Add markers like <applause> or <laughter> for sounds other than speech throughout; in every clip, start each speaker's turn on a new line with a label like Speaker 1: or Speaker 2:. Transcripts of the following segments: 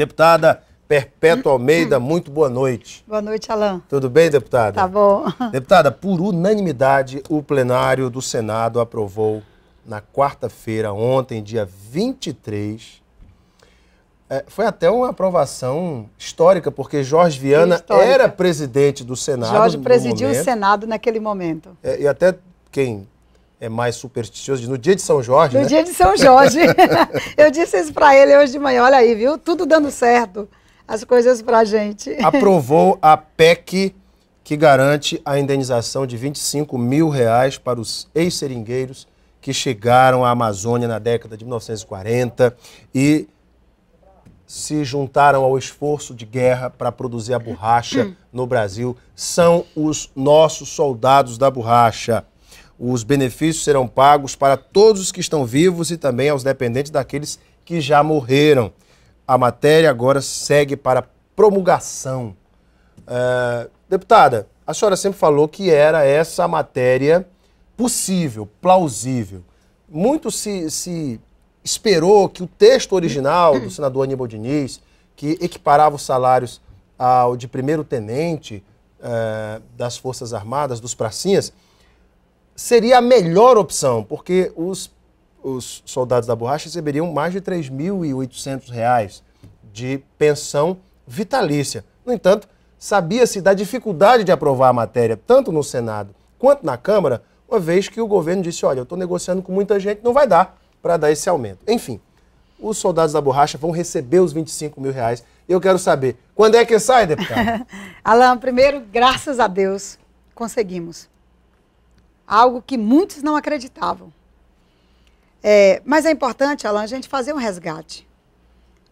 Speaker 1: Deputada Perpétua hum. Almeida, muito boa noite.
Speaker 2: Boa noite, Alain.
Speaker 1: Tudo bem, deputada? Tá bom. Deputada, por unanimidade, o plenário do Senado aprovou na quarta-feira, ontem, dia 23. É, foi até uma aprovação histórica, porque Jorge Viana histórica. era presidente do Senado. Jorge presidiu o
Speaker 2: Senado naquele momento.
Speaker 1: É, e até quem é mais supersticioso, no dia de São Jorge. No né? dia de São Jorge.
Speaker 2: <laughs> eu disse isso para ele hoje de manhã, olha aí, viu? Tudo dando certo, as coisas para a gente. Aprovou
Speaker 1: a PEC que garante a indenização de 25 mil reais para os ex-seringueiros que chegaram à Amazônia na década de 1940 e se juntaram ao esforço de guerra para produzir a borracha hum. no Brasil. São os nossos soldados da borracha. Os benefícios serão pagos para todos os que estão vivos e também aos dependentes daqueles que já morreram. A matéria agora segue para promulgação. É, deputada, a senhora sempre falou que era essa matéria possível, plausível. Muito se, se esperou que o texto original do senador Aníbal Diniz, que equiparava os salários ao de primeiro-tenente é, das Forças Armadas, dos pracinhas, seria a melhor opção, porque os, os soldados da borracha receberiam mais de 3.800 reais de pensão vitalícia. No entanto, sabia-se da dificuldade de aprovar a matéria, tanto no Senado quanto na Câmara, uma vez que o governo disse, olha, eu estou negociando com muita gente, não vai dar para dar esse aumento. Enfim, os soldados da borracha vão receber os 25 mil reais. Eu quero saber, quando é que sai, deputado?
Speaker 2: <laughs> Alain, primeiro, graças a Deus, conseguimos algo que muitos não acreditavam. É, mas é importante, Alan, a gente fazer um resgate.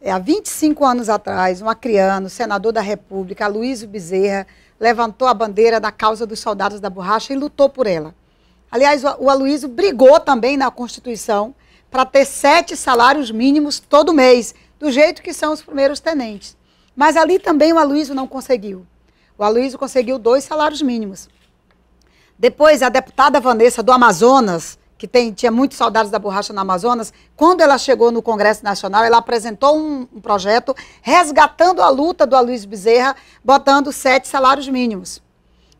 Speaker 2: É, há 25 anos atrás, um acriano, senador da República, Luiz Bezerra, levantou a bandeira da causa dos soldados da borracha e lutou por ela. Aliás, o Aloysio brigou também na Constituição para ter sete salários mínimos todo mês, do jeito que são os primeiros tenentes. Mas ali também o Aloysio não conseguiu. O Aloysio conseguiu dois salários mínimos. Depois, a deputada Vanessa do Amazonas, que tem, tinha muitos saudades da borracha no Amazonas, quando ela chegou no Congresso Nacional, ela apresentou um, um projeto resgatando a luta do Luiz Bezerra, botando sete salários mínimos.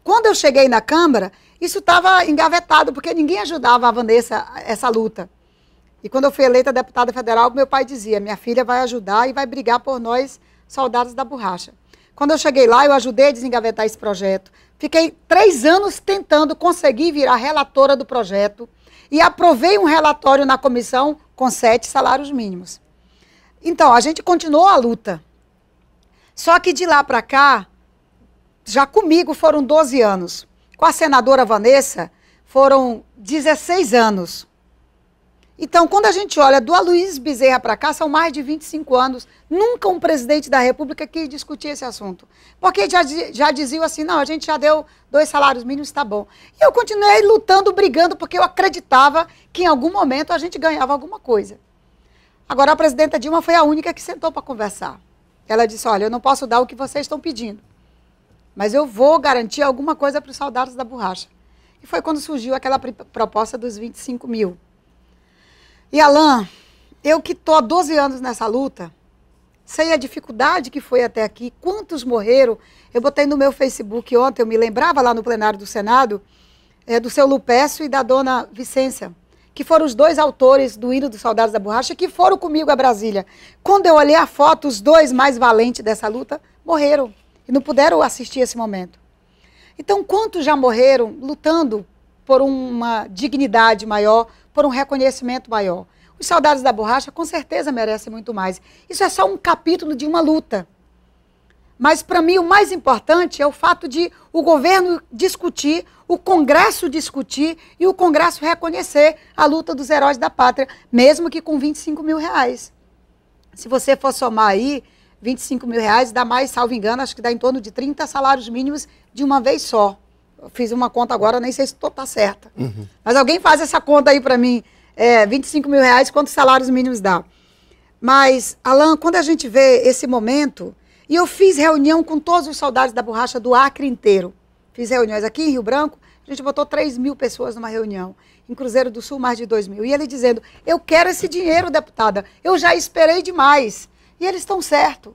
Speaker 2: Quando eu cheguei na Câmara, isso estava engavetado, porque ninguém ajudava a Vanessa essa luta. E quando eu fui eleita deputada federal, meu pai dizia: minha filha vai ajudar e vai brigar por nós, soldados da borracha. Quando eu cheguei lá, eu ajudei a desengavetar esse projeto. Fiquei três anos tentando conseguir virar relatora do projeto e aprovei um relatório na comissão com sete salários mínimos. Então, a gente continuou a luta. Só que de lá para cá, já comigo foram 12 anos. Com a senadora Vanessa, foram 16 anos. Então, quando a gente olha do Aloysio Bezerra para cá, são mais de 25 anos, nunca um presidente da República quis discutir esse assunto. Porque já, já diziam assim, não, a gente já deu dois salários mínimos, está bom. E eu continuei lutando, brigando, porque eu acreditava que em algum momento a gente ganhava alguma coisa. Agora, a presidenta Dilma foi a única que sentou para conversar. Ela disse, olha, eu não posso dar o que vocês estão pedindo, mas eu vou garantir alguma coisa para os soldados da borracha. E foi quando surgiu aquela proposta dos 25 mil. E Alain, eu que estou há 12 anos nessa luta, sei a dificuldade que foi até aqui, quantos morreram. Eu botei no meu Facebook ontem, eu me lembrava lá no plenário do Senado, é, do seu Lupécio e da dona Vicência, que foram os dois autores do hino dos Soldados da Borracha, que foram comigo a Brasília. Quando eu olhei a foto, os dois mais valentes dessa luta morreram e não puderam assistir esse momento. Então, quantos já morreram lutando por uma dignidade maior, por um reconhecimento maior. Os Saudades da Borracha com certeza merecem muito mais. Isso é só um capítulo de uma luta. Mas para mim o mais importante é o fato de o governo discutir, o Congresso discutir e o Congresso reconhecer a luta dos heróis da pátria, mesmo que com 25 mil reais. Se você for somar aí, 25 mil reais dá mais, salvo engano, acho que dá em torno de 30 salários mínimos de uma vez só fiz uma conta agora, nem sei se tô, tá certa. Uhum. Mas alguém faz essa conta aí para mim. É, 25 mil reais, quantos salários mínimos dá? Mas, Alan, quando a gente vê esse momento, e eu fiz reunião com todos os soldados da borracha do Acre inteiro. Fiz reuniões aqui em Rio Branco, a gente botou 3 mil pessoas numa reunião. Em Cruzeiro do Sul, mais de 2 mil. E ele dizendo: Eu quero esse dinheiro, deputada. Eu já esperei demais. E eles estão certos.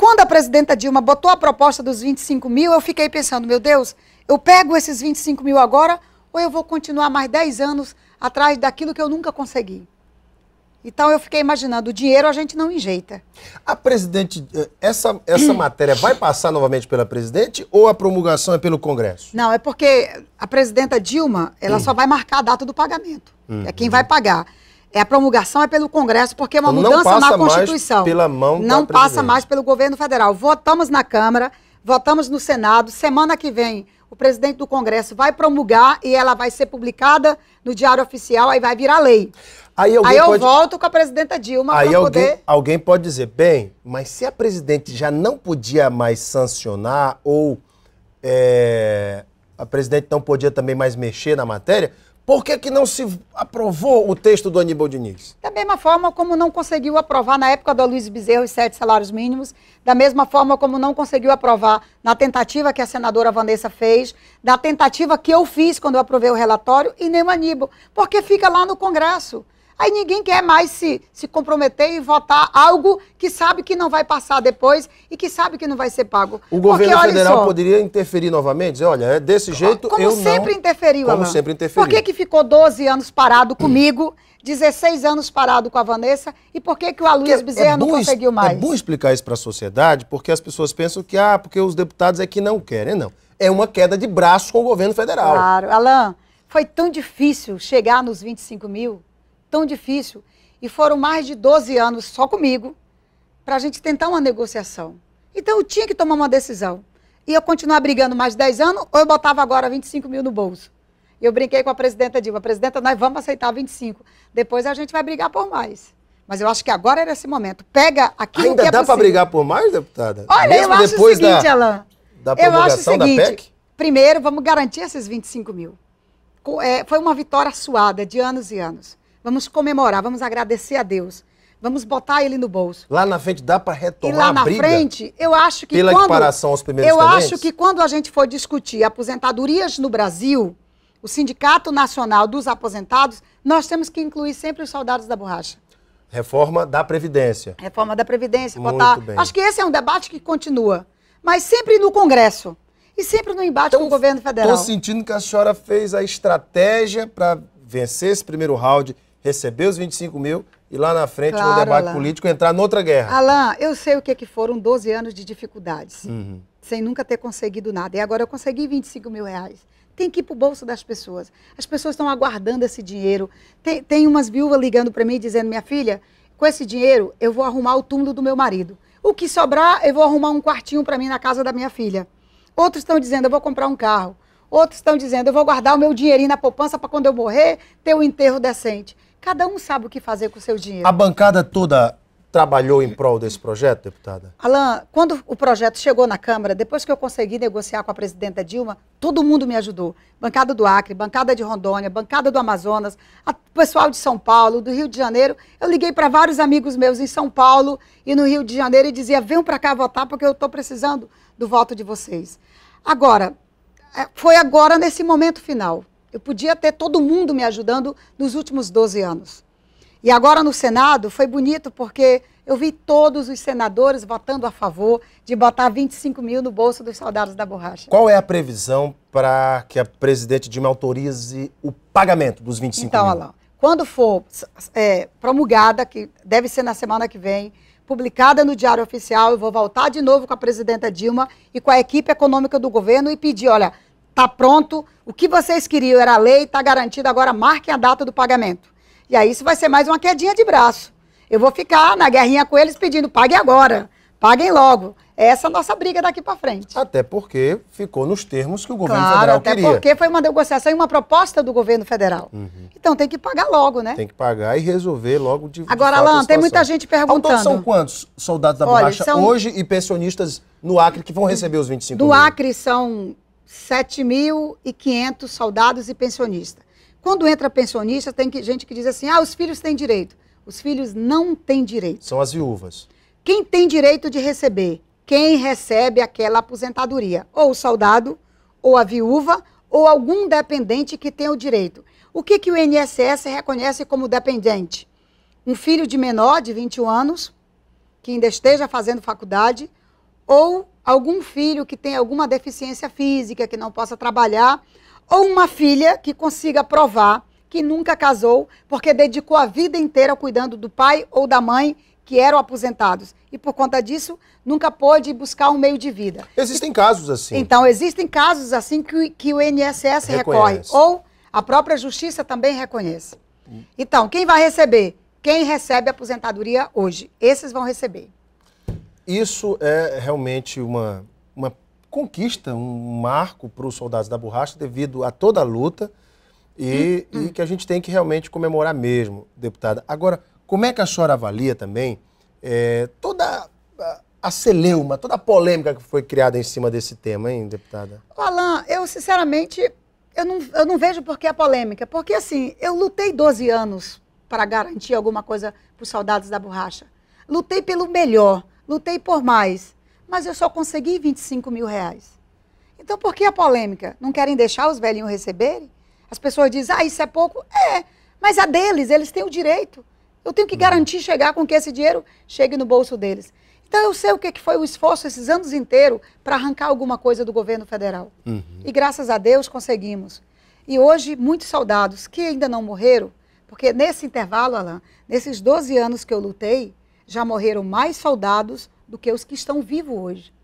Speaker 2: Quando a presidenta Dilma botou a proposta dos 25 mil, eu fiquei pensando, meu Deus, eu pego esses 25 mil agora ou eu vou continuar mais 10 anos atrás daquilo que eu nunca consegui? Então eu fiquei imaginando, o dinheiro a gente não enjeita. A presidente, eh, essa, essa matéria vai
Speaker 1: passar novamente pela presidente ou a promulgação é pelo Congresso?
Speaker 2: Não, é porque a presidenta Dilma, ela hum. só vai marcar a data do pagamento. Hum, é quem vai hum. pagar. É, a promulgação é pelo Congresso, porque é uma então, mudança na Constituição. Mais pela mão não passa mais pelo governo federal. Votamos na Câmara, votamos no Senado. Semana que vem, o presidente do Congresso vai promulgar e ela vai ser publicada no Diário Oficial, aí vai virar lei. Aí, aí eu pode... volto com a presidenta Dilma para alguém, poder...
Speaker 1: alguém pode dizer, bem, mas se a presidente já não podia mais sancionar ou é, a presidente não podia também mais mexer na matéria, por que, que não se aprovou o texto do Aníbal Diniz?
Speaker 2: Da mesma forma como não conseguiu aprovar na época do Luiz Bezerra os sete salários mínimos, da mesma forma como não conseguiu aprovar na tentativa que a senadora Vanessa fez, da tentativa que eu fiz quando eu aprovei o relatório, e nem o Aníbal, porque fica lá no Congresso. Aí ninguém quer mais se, se comprometer e votar algo que sabe que não vai passar depois e que sabe que não vai ser pago. O governo Porque, federal só,
Speaker 1: poderia interferir novamente? Dizer, olha, é desse jeito como eu sempre não... Interferiu, como Alan. sempre interferiu, Por que, que
Speaker 2: ficou 12 anos parado comigo, 16 anos parado com a Vanessa e por que, que o Aloysio é Bezerra é não conseguiu mais? É bom
Speaker 1: explicar isso para a sociedade, porque as pessoas pensam que, ah, porque os deputados é que não querem. Não. É uma queda de braço com o governo federal. Claro.
Speaker 2: Alain, foi tão difícil chegar nos 25 mil tão difícil. E foram mais de 12 anos só comigo para a gente tentar uma negociação. Então eu tinha que tomar uma decisão. Ia continuar brigando mais 10 anos ou eu botava agora 25 mil no bolso? Eu brinquei com a presidenta Dilma. Presidenta, nós vamos aceitar 25. Depois a gente vai brigar por mais. Mas eu acho que agora era esse momento. Pega aquilo Ainda que é dá para brigar
Speaker 1: por mais, deputada? Olha, Mesmo eu acho depois o seguinte, da, Alain. Da eu acho o seguinte,
Speaker 2: Primeiro, vamos garantir esses 25 mil. É, foi uma vitória suada de anos e anos. Vamos comemorar, vamos agradecer a Deus. Vamos botar ele no bolso.
Speaker 1: Lá na frente dá para retomar e lá na frente,
Speaker 2: eu acho que pela quando, equiparação aos primeiros Eu tenentes? acho que quando a gente for discutir aposentadorias no Brasil, o Sindicato Nacional dos Aposentados, nós temos que incluir sempre os soldados da borracha.
Speaker 1: Reforma da Previdência.
Speaker 2: Reforma da Previdência, Muito botar. Bem. Acho que esse é um debate que continua, mas sempre no Congresso e sempre no embate com o governo federal. Estou
Speaker 1: sentindo que a senhora fez a estratégia para vencer esse primeiro round receber os 25 mil e lá na frente, claro, no debate Alan. político, entrar noutra guerra.
Speaker 2: Alain, eu sei o que, é que foram 12 anos de dificuldades, uhum. sem nunca ter conseguido nada. E agora eu consegui 25 mil reais. Tem que ir para o bolso das pessoas. As pessoas estão aguardando esse dinheiro. Tem, tem umas viúvas ligando para mim dizendo: minha filha, com esse dinheiro eu vou arrumar o túmulo do meu marido. O que sobrar, eu vou arrumar um quartinho para mim na casa da minha filha. Outros estão dizendo: eu vou comprar um carro. Outros estão dizendo: eu vou guardar o meu dinheirinho na poupança para quando eu morrer ter um enterro decente. Cada um sabe o que fazer com o seu dinheiro. A
Speaker 1: bancada toda trabalhou em prol desse projeto, deputada?
Speaker 2: Alain, quando o projeto chegou na Câmara, depois que eu consegui negociar com a presidenta Dilma, todo mundo me ajudou. Bancada do Acre, bancada de Rondônia, bancada do Amazonas, o pessoal de São Paulo, do Rio de Janeiro. Eu liguei para vários amigos meus em São Paulo e no Rio de Janeiro e dizia: venham para cá votar porque eu estou precisando do voto de vocês. Agora, é, foi agora nesse momento final. Eu podia ter todo mundo me ajudando nos últimos 12 anos. E agora no Senado foi bonito porque eu vi todos os senadores votando a favor de botar 25 mil no bolso dos soldados da borracha. Qual é a
Speaker 1: previsão para que a presidente Dilma autorize o pagamento dos 25 então, mil? Então,
Speaker 2: quando for é, promulgada, que deve ser na semana que vem, publicada no Diário Oficial, eu vou voltar de novo com a presidenta Dilma e com a equipe econômica do governo e pedir, olha, Está pronto. O que vocês queriam era a lei, está garantido. Agora marquem a data do pagamento. E aí isso vai ser mais uma quedinha de braço. Eu vou ficar na guerrinha com eles pedindo, pague agora, paguem logo. É essa é a nossa briga daqui para frente. Até
Speaker 1: porque ficou nos termos que o governo claro, federal até queria. Até porque
Speaker 2: foi uma negociação e uma proposta do governo federal. Uhum. Então tem que pagar logo, né?
Speaker 1: Tem que pagar e resolver logo de Agora, de Alan, tem muita
Speaker 2: gente perguntando. Então são
Speaker 1: quantos soldados da Olha, borracha são... hoje e pensionistas no Acre que vão receber os 25 do mil? No
Speaker 2: Acre são 7.500 soldados e pensionistas. Quando entra pensionista, tem gente que diz assim: ah, os filhos têm direito. Os filhos não têm direito. São as viúvas. Quem tem direito de receber? Quem recebe aquela aposentadoria? Ou o soldado, ou a viúva, ou algum dependente que tem o direito. O que, que o INSS reconhece como dependente? Um filho de menor de 21 anos, que ainda esteja fazendo faculdade, ou algum filho que tem alguma deficiência física, que não possa trabalhar, ou uma filha que consiga provar que nunca casou, porque dedicou a vida inteira cuidando do pai ou da mãe que eram aposentados. E por conta disso, nunca pôde buscar um meio de vida. Existem casos assim. Então, existem casos assim que, que o INSS recorre. Ou a própria justiça também reconhece. Então, quem vai receber? Quem recebe aposentadoria hoje? Esses vão receber
Speaker 1: isso é realmente uma, uma conquista, um marco para os soldados da borracha devido a toda a luta e, hum, hum. e, que a gente tem que realmente comemorar mesmo, deputada. Agora, como é que a senhora avalia também é, toda a, celeuma, toda a polêmica que foi criada em cima desse tema, hein, deputada?
Speaker 2: Alain, eu sinceramente eu não, eu não vejo por que a polêmica, porque assim, eu lutei 12 anos para garantir alguma coisa para os soldados da borracha. Lutei pelo melhor lutei por mais, mas eu só consegui 25 mil reais. Então por que a polêmica? Não querem deixar os velhinhos receberem? As pessoas dizem, ah, isso é pouco. É, mas a deles, eles têm o direito. Eu tenho que uhum. garantir chegar com que esse dinheiro chegue no bolso deles. Então eu sei o que foi o esforço esses anos inteiros para arrancar alguma coisa do governo federal. Uhum. E graças a Deus conseguimos. E hoje, muitos soldados que ainda não morreram, porque nesse intervalo, Alain, nesses 12 anos que eu lutei, já morreram mais soldados do que os que estão vivos hoje.